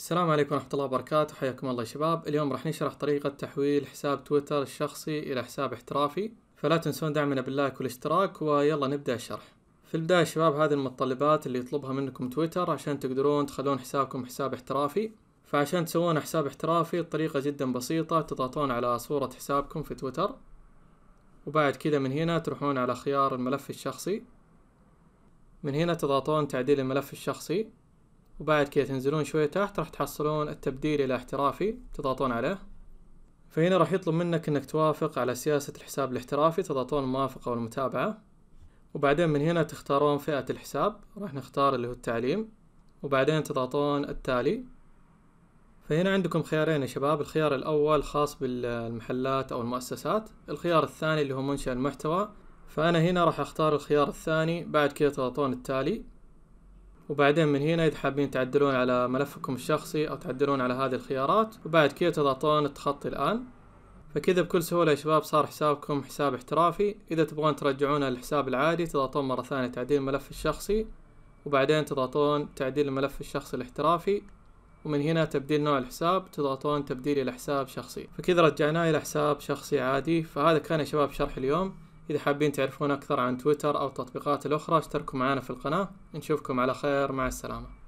السلام عليكم ورحمة الله وبركاته حياكم الله يا شباب اليوم راح نشرح طريقة تحويل حساب تويتر الشخصي إلى حساب احترافي فلا تنسون دعمنا باللايك والاشتراك ويلا نبدأ الشرح في البداية يا شباب هذه المتطلبات اللي يطلبها منكم تويتر عشان تقدرون تخلون حسابكم حساب احترافي فعشان تسوون حساب احترافي الطريقة جدا بسيطة تضغطون على صورة حسابكم في تويتر وبعد كذا من هنا تروحون على خيار الملف الشخصي من هنا تضغطون تعديل الملف الشخصي وبعد كذا تنزلون شوية تحت راح تحصلون التبديل الى احترافي تضغطون عليه فهنا راح يطلب منك انك توافق على سياسة الحساب الاحترافي تضغطون الموافقة والمتابعة وبعدين من هنا تختارون فئة الحساب راح نختار اللي هو التعليم وبعدين تضغطون التالي فهنا عندكم خيارين يا شباب الخيار الأول خاص بالمحلات أو المؤسسات الخيار الثاني اللي هو منشأ المحتوى فأنا هنا راح أختار الخيار الثاني بعد كده تضغطون التالي وبعدين من هنا اذا حابين تعدلون على ملفكم الشخصي او تعدلون على هذه الخيارات وبعد كذا تضغطون التخطي الان فكذا بكل سهولة يا شباب صار حسابكم حساب احترافي إذا تبغون ترجعونه للحساب العادي تضغطون مرة ثانية تعديل الملف الشخصي وبعدين تضغطون تعديل الملف الشخصي الاحترافي ومن هنا تبديل نوع الحساب تضغطون تبديل إلى حساب شخصي فكذا رجعناه إلى حساب شخصي عادي فهذا كان يا شباب شرح اليوم إذا حابين تعرفون أكثر عن تويتر أو التطبيقات الأخرى اشتركوا معنا في القناة نشوفكم على خير مع السلامة